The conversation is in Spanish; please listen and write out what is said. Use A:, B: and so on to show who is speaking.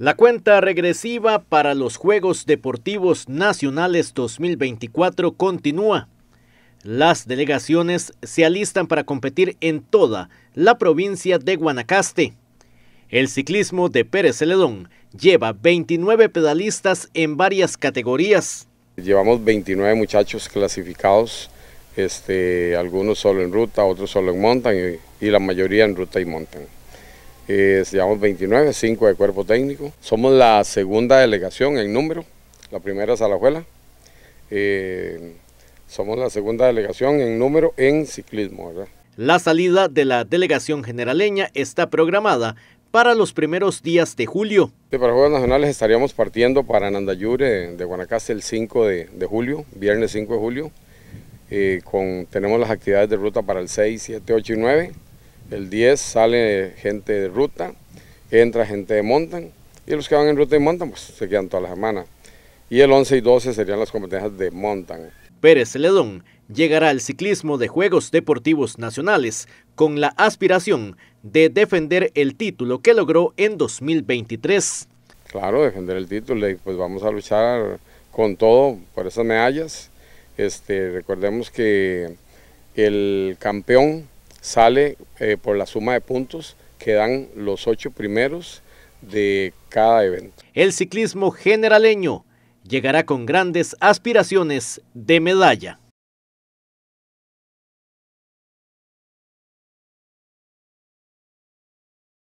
A: La cuenta regresiva para los Juegos Deportivos Nacionales 2024 continúa. Las delegaciones se alistan para competir en toda la provincia de Guanacaste. El ciclismo de Pérez Celedón lleva 29 pedalistas en varias categorías. Llevamos
B: 29 muchachos clasificados, este, algunos solo en ruta, otros solo en montaña y, y la mayoría en ruta y montaña llevamos 29, 5 de cuerpo técnico. Somos la segunda delegación en número, la primera es la Juela. Eh, somos la segunda delegación en número en ciclismo.
A: La salida de la delegación generaleña está programada para los primeros días de
B: julio. Para Juegos Nacionales estaríamos partiendo para Nandayure de Guanacaste el 5 de, julio, viernes 5 de julio. Eh, con, tenemos las actividades de ruta para el 6, 7, 8 y 9. El 10 sale gente de ruta, entra gente de montan y los que van en ruta y montan pues se quedan toda la semana. Y el 11 y 12 serían las competencias
A: de montan. Pérez Ledón llegará al ciclismo de Juegos Deportivos Nacionales con la aspiración de defender el título que logró en
B: 2023. Claro, defender el título y pues vamos a luchar con todo por esas medallas. Este, recordemos que el campeón sale eh, por la suma de puntos que dan los ocho primeros
A: de cada evento. El ciclismo generaleño llegará con grandes aspiraciones de medalla.